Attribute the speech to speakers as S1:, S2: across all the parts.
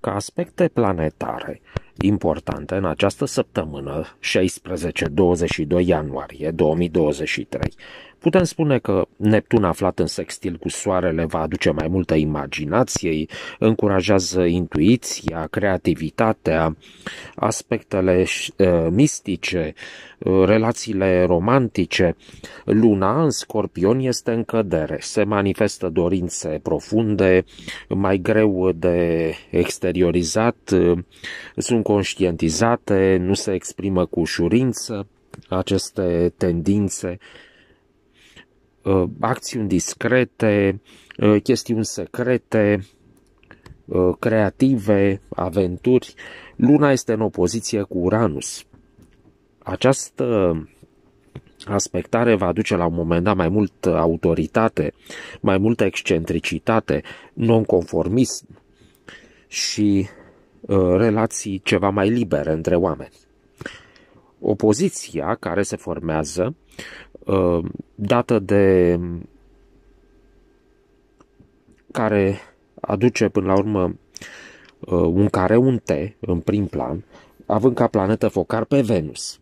S1: ca aspecte planetare importante în această săptămână, 16-22 ianuarie 2023, Putem spune că Neptun aflat în sextil cu Soarele va aduce mai multă imaginație, încurajează intuiția, creativitatea, aspectele mistice, relațiile romantice. Luna în Scorpion este în cădere, se manifestă dorințe profunde, mai greu de exteriorizat, sunt conștientizate, nu se exprimă cu ușurință aceste tendințe Uh, acțiuni discrete, uh, chestiuni secrete, uh, creative, aventuri. Luna este în opoziție cu Uranus. Această aspectare va aduce la un moment dat mai mult autoritate, mai multă excentricitate, nonconformism și relații ceva mai libere între oameni opoziția care se formează, uh, dată de care aduce până la urmă uh, un care un T în prim plan, având ca planetă focar pe Venus.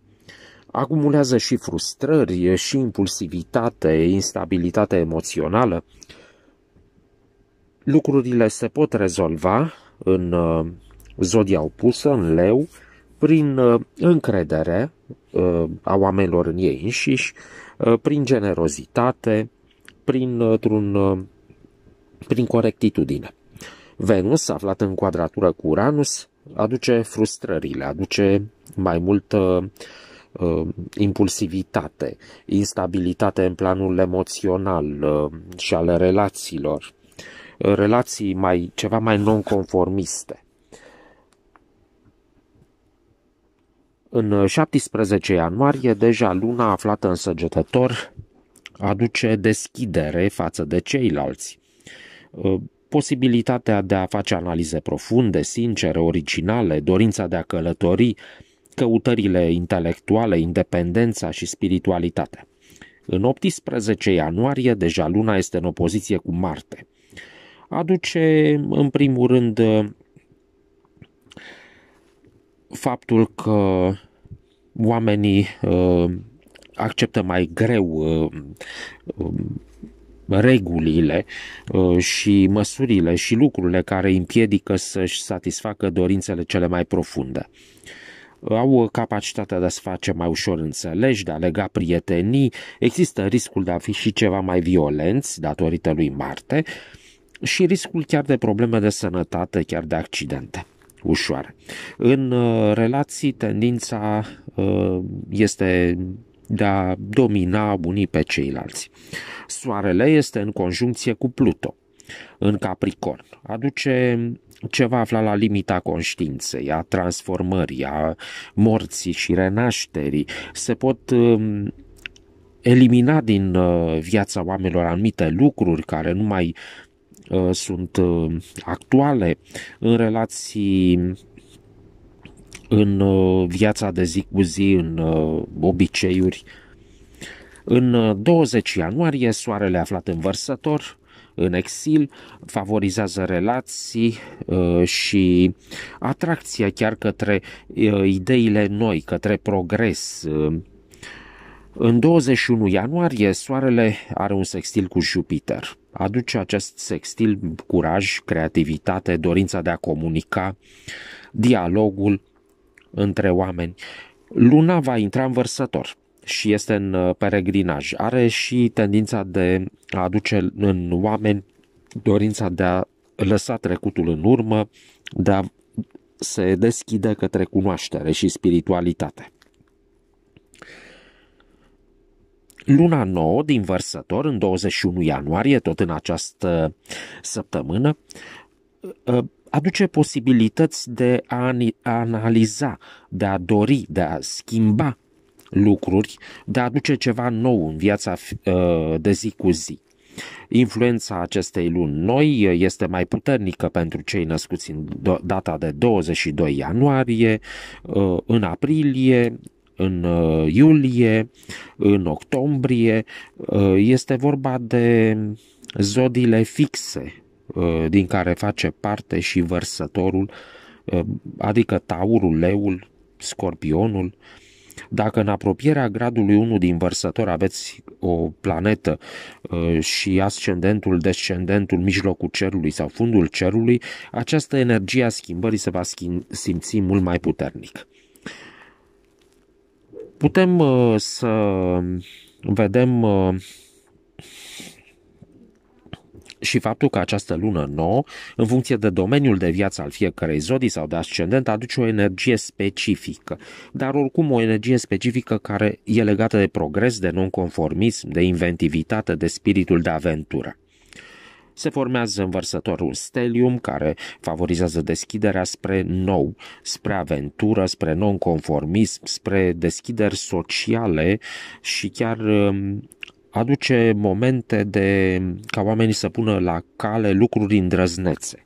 S1: Acumulează și frustrări, și impulsivitate, instabilitate emoțională. Lucrurile se pot rezolva în uh, zodia opusă, în leu, prin uh, încredere uh, a oamenilor în ei înșiși, uh, prin generozitate, prin un prin corectitudine. Venus, aflat în quadratură cu Uranus, aduce frustrările, aduce mai multă uh, impulsivitate, instabilitate în planul emoțional uh, și ale relațiilor, relații mai, ceva mai nonconformiste. În 17 uh, ianuarie, deja luna aflată în săgetător aduce deschidere față de ceilalți. Uh, posibilitatea de a face analize profunde, sincere, originale, dorința de a călători, căutările intelectuale, independența și spiritualitatea. În 18 ianuarie, deja luna este în opoziție cu Marte. Aduce, în primul rând, faptul că oamenii uh, acceptă mai greu uh, um, regulile uh, și măsurile și lucrurile care îi împiedică să-și satisfacă dorințele cele mai profunde. Au capacitatea de a se face mai ușor înțelegi, de a lega prietenii, există riscul de a fi și ceva mai violenți datorită lui Marte și riscul chiar de probleme de sănătate, chiar de accidente ușoare. În uh, relații, tendința uh, este de a domina unii pe ceilalți. Soarele este în conjuncție cu Pluto în Capricorn. Aduce ceva afla la limita conștiinței, a transformării, a morții și renașterii. Se pot um, elimina din uh, viața oamenilor anumite lucruri care nu mai Uh, sunt uh, actuale în relații în uh, viața de zi cu zi, în obiceiuri. În 20 ianuarie, soarele aflat în vărsător, în exil, favorizează relații și atracția chiar către ideile noi, către progres. În 21 ianuarie, soarele are un sextil cu Jupiter aduce acest sextil curaj, creativitate, dorința de a comunica, dialogul între oameni. Luna va intra în vărsător și este în uh, peregrinaj. Are și tendința de a aduce în oameni dorința de a lăsa trecutul în urmă, de a se deschide către cunoaștere și spiritualitate. Luna nouă din Vărsător, în 21 ianuarie, tot în această săptămână, ă, ă, aduce posibilități de a analiza, de a dori, de a schimba lucruri, de a aduce ceva nou în viața ă, de zi cu zi. Influența acestei luni noi este mai puternică pentru cei născuți în data de 22 ianuarie, în aprilie, în uh, iulie, în octombrie. Uh, este vorba de zodiile fixe uh, din care face parte și vărsătorul, adică taurul, leul, scorpionul. Dacă în apropierea gradului 1 din vărsător aveți o planetă și ascendentul, descendentul, mijlocul cerului sau fundul cerului, această energie a schimbării se va simți mult mai puternic putem uh, să vedem uh, și faptul că această lună nouă, în funcție de domeniul de viață al fiecărei zodii sau de ascendent, aduce o energie specifică, dar oricum o energie specifică care e legată de progres, de nonconformism, de inventivitate, de spiritul de aventură se formează învărsătorul stelium, care favorizează deschiderea spre nou, spre aventură, spre nonconformism, spre deschideri sociale și chiar um, aduce momente de ca oamenii să pună la cale lucruri îndrăznețe.